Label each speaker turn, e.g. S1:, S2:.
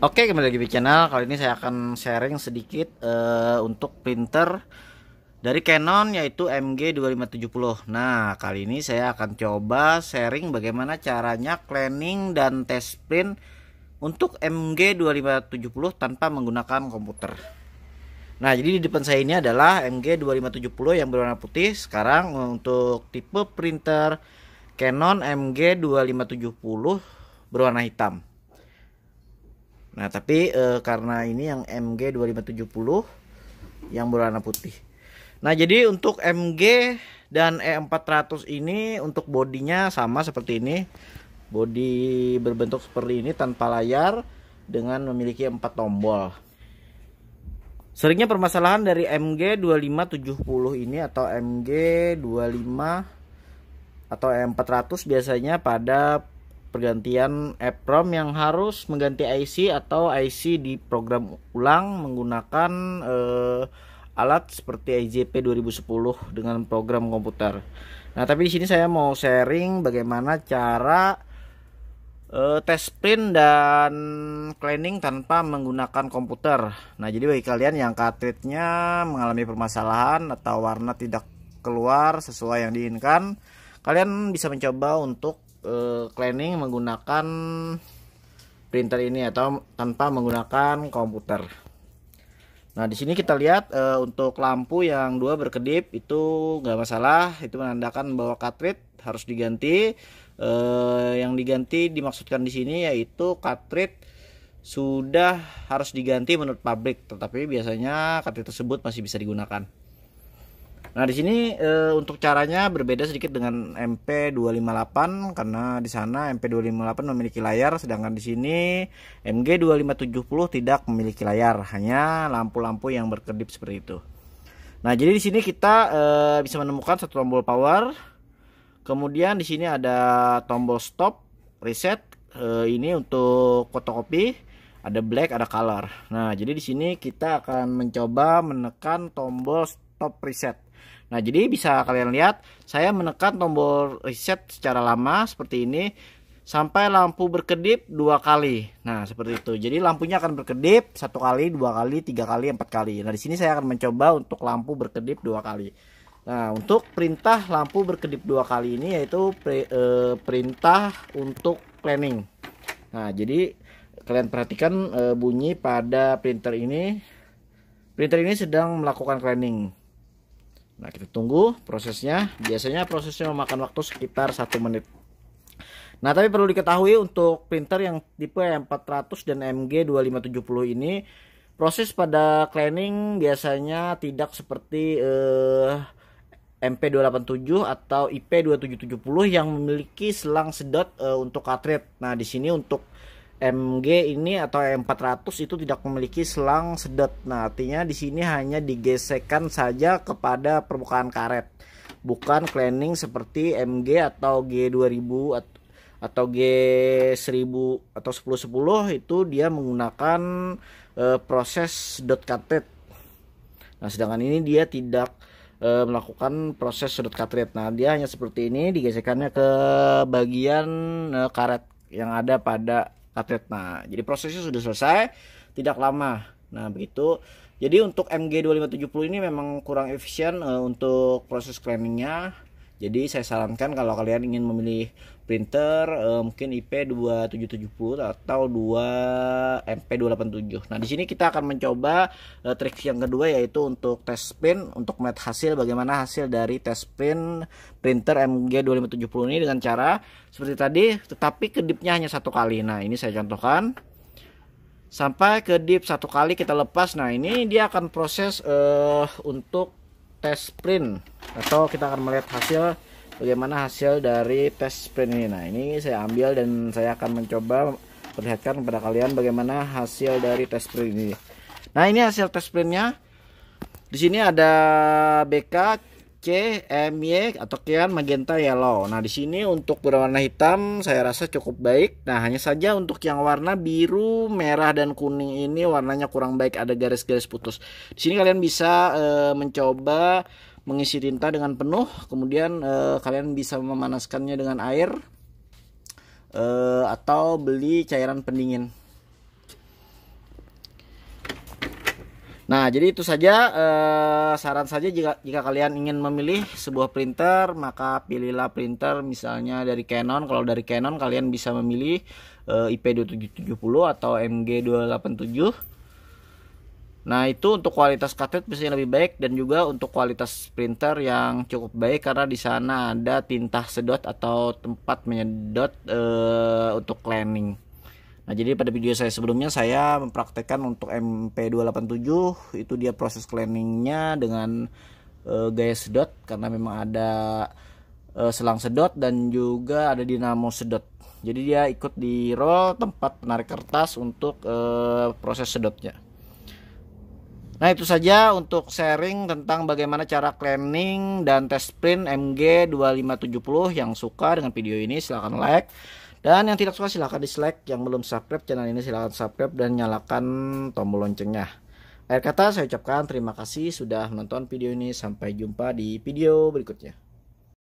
S1: Oke, kembali lagi di channel. Kali ini saya akan sharing sedikit uh, untuk printer dari Canon yaitu MG2570. Nah, kali ini saya akan coba sharing bagaimana caranya cleaning dan test print untuk MG2570 tanpa menggunakan komputer. Nah, jadi di depan saya ini adalah MG2570 yang berwarna putih. Sekarang untuk tipe printer Canon MG2570 berwarna hitam. Nah, tapi e, karena ini yang MG 2570 yang berwarna putih. Nah, jadi untuk MG dan E400 ini untuk bodinya sama seperti ini. Bodi berbentuk seperti ini tanpa layar dengan memiliki empat tombol. Seringnya permasalahan dari MG 2570 ini atau MG 25 atau E400 biasanya pada pergantian EPROM yang harus mengganti IC atau IC di program ulang menggunakan eh, alat seperti IJP 2010 dengan program komputer. Nah, tapi di sini saya mau sharing bagaimana cara eh, tes print dan cleaning tanpa menggunakan komputer. Nah, jadi bagi kalian yang cartridge-nya mengalami permasalahan atau warna tidak keluar sesuai yang diinginkan, kalian bisa mencoba untuk Eh, cleaning menggunakan printer ini atau tanpa menggunakan komputer. Nah di sini kita lihat uh, untuk lampu yang dua berkedip itu nggak masalah, itu menandakan bahwa cartridge harus diganti. Uh, yang diganti dimaksudkan di sini yaitu cartridge sudah harus diganti menurut pabrik, tetapi biasanya cartridge tersebut masih bisa digunakan. Nah, di sini e, untuk caranya berbeda sedikit dengan MP258 karena di sana MP258 memiliki layar sedangkan di sini MG2570 tidak memiliki layar, hanya lampu-lampu yang berkedip seperti itu. Nah, jadi di sini kita e, bisa menemukan satu tombol power. Kemudian di sini ada tombol stop, reset. E, ini untuk fotokopi, ada black, ada color. Nah, jadi di sini kita akan mencoba menekan tombol stop reset. Nah, jadi bisa kalian lihat saya menekan tombol reset secara lama seperti ini sampai lampu berkedip dua kali. Nah, seperti itu. Jadi lampunya akan berkedip satu kali, dua kali, tiga kali, empat kali. Nah, di sini saya akan mencoba untuk lampu berkedip dua kali. Nah, untuk perintah lampu berkedip dua kali ini yaitu pre, e, perintah untuk planning. Nah, jadi kalian perhatikan e, bunyi pada printer ini. Printer ini sedang melakukan planning. Nah kita tunggu prosesnya. Biasanya prosesnya memakan waktu sekitar satu menit. Nah tapi perlu diketahui untuk printer yang tipe e M400 dan MG2570 ini proses pada cleaning biasanya tidak seperti eh, MP287 atau IP2770 yang memiliki selang sedot eh, untuk cartridge. Nah di sini untuk MG ini atau M400 itu tidak memiliki selang sedot, Nah, artinya di sini hanya digesekkan saja kepada permukaan karet. Bukan cleaning seperti MG atau G2000 atau G1000 atau 1010 itu dia menggunakan e, proses sedot karet. Nah, sedangkan ini dia tidak e, melakukan proses sedot karet. Nah, dia hanya seperti ini digesekannya ke bagian e, karet yang ada pada Nah, Jadi prosesnya sudah selesai, tidak lama. Nah, begitu. Jadi untuk MG2570 ini memang kurang efisien uh, untuk proses cleaningnya. Jadi saya sarankan kalau kalian ingin memilih printer eh, mungkin IP2770 atau 2 MP287. Nah, di sini kita akan mencoba eh, trik yang kedua yaitu untuk tes spin untuk melihat hasil bagaimana hasil dari tes spin printer MG2570 ini dengan cara seperti tadi tetapi kedipnya hanya satu kali. Nah, ini saya contohkan sampai kedip satu kali kita lepas nah ini dia akan proses uh, untuk tes print atau kita akan melihat hasil bagaimana hasil dari tes print ini. Nah, ini saya ambil dan saya akan mencoba perlihatkan kepada kalian bagaimana hasil dari tes print ini. Nah, ini hasil tes printnya. Di sini ada BK C, e, MY atau kian magenta yellow. Nah, di sini untuk berwarna hitam saya rasa cukup baik. Nah, hanya saja untuk yang warna biru, merah dan kuning ini warnanya kurang baik, ada garis-garis putus. Di sini kalian bisa e, mencoba mengisi tinta dengan penuh, kemudian e, kalian bisa memanaskannya dengan air e, atau beli cairan pendingin. Nah, jadi itu saja eh, saran saja jika jika kalian ingin memilih sebuah printer, maka pilihlah printer misalnya dari Canon. Kalau dari Canon kalian bisa memilih eh, IP2770 atau MG287. Nah, itu untuk kualitas cartridge bisa lebih baik dan juga untuk kualitas printer yang cukup baik karena di sana ada tinta sedot atau tempat menyedot eh, untuk cleaning. Nah, jadi pada video saya sebelumnya saya mempraktekkan untuk MP287 itu dia proses cleaningnya dengan uh, gaya sedot karena memang ada uh, selang sedot dan juga ada dinamo sedot. Jadi dia ikut di roll tempat penarik kertas untuk uh, proses sedotnya. Nah itu saja untuk sharing tentang bagaimana cara cleaning dan test print MG2570 yang suka dengan video ini silahkan like dan yang tidak suka silahkan dislike, yang belum subscribe channel ini silahkan subscribe dan nyalakan tombol loncengnya. Akhir kata saya ucapkan terima kasih sudah menonton video ini, sampai jumpa di video berikutnya.